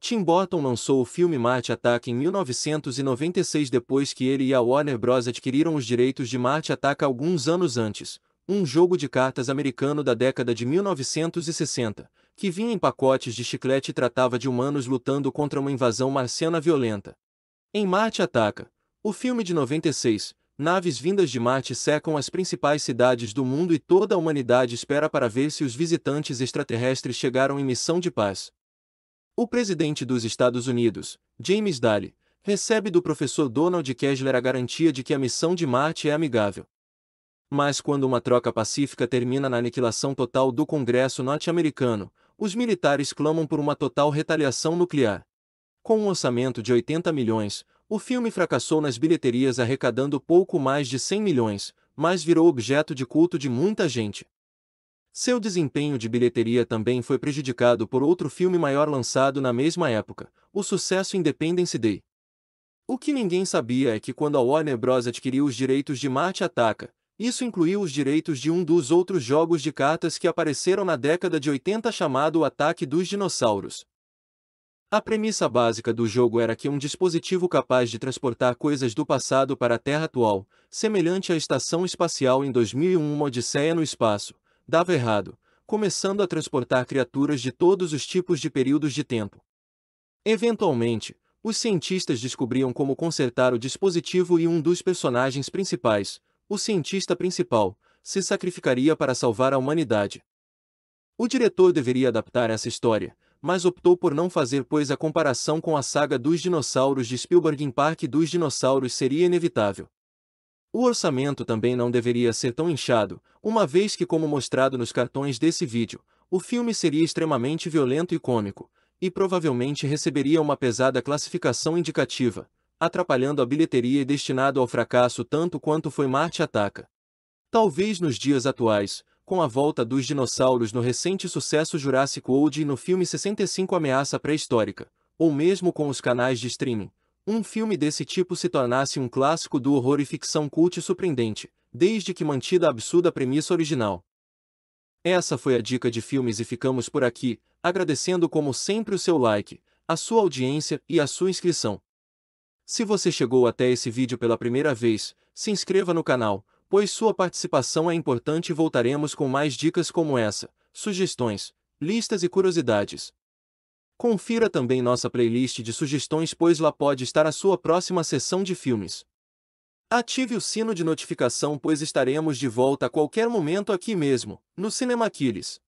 Tim Burton lançou o filme Marte Ataca em 1996 depois que ele e a Warner Bros. adquiriram os direitos de Marte Ataca alguns anos antes, um jogo de cartas americano da década de 1960, que vinha em pacotes de chiclete e tratava de humanos lutando contra uma invasão marciana violenta. Em Marte Ataca, o filme de 96, naves vindas de Marte secam as principais cidades do mundo e toda a humanidade espera para ver se os visitantes extraterrestres chegaram em missão de paz. O presidente dos Estados Unidos, James Daly, recebe do professor Donald Kessler a garantia de que a missão de Marte é amigável. Mas quando uma troca pacífica termina na aniquilação total do Congresso norte-americano, os militares clamam por uma total retaliação nuclear. Com um orçamento de 80 milhões, o filme fracassou nas bilheterias arrecadando pouco mais de 100 milhões, mas virou objeto de culto de muita gente. Seu desempenho de bilheteria também foi prejudicado por outro filme maior lançado na mesma época, o sucesso Independence Day. O que ninguém sabia é que quando a Warner Bros. adquiriu os direitos de Marte Ataca, isso incluiu os direitos de um dos outros jogos de cartas que apareceram na década de 80 chamado Ataque dos Dinossauros. A premissa básica do jogo era que um dispositivo capaz de transportar coisas do passado para a Terra atual, semelhante à estação espacial em 2001 Uma Odisseia no Espaço, dava errado, começando a transportar criaturas de todos os tipos de períodos de tempo. Eventualmente, os cientistas descobriam como consertar o dispositivo e um dos personagens principais, o cientista principal, se sacrificaria para salvar a humanidade. O diretor deveria adaptar essa história, mas optou por não fazer pois a comparação com a saga dos dinossauros de Spielberg em Parque dos Dinossauros seria inevitável. O orçamento também não deveria ser tão inchado, uma vez que, como mostrado nos cartões desse vídeo, o filme seria extremamente violento e cômico, e provavelmente receberia uma pesada classificação indicativa, atrapalhando a bilheteria e destinado ao fracasso tanto quanto foi Marte Ataca. Talvez nos dias atuais, com a volta dos dinossauros no recente sucesso Jurassic World e no filme 65 Ameaça Pré-Histórica, ou mesmo com os canais de streaming, um filme desse tipo se tornasse um clássico do horror e ficção cult surpreendente, desde que mantida a absurda premissa original. Essa foi a dica de filmes e ficamos por aqui, agradecendo como sempre o seu like, a sua audiência e a sua inscrição. Se você chegou até esse vídeo pela primeira vez, se inscreva no canal, pois sua participação é importante e voltaremos com mais dicas como essa, sugestões, listas e curiosidades. Confira também nossa playlist de sugestões, pois lá pode estar a sua próxima sessão de filmes. Ative o sino de notificação, pois estaremos de volta a qualquer momento aqui mesmo, no Cinema Aquiles.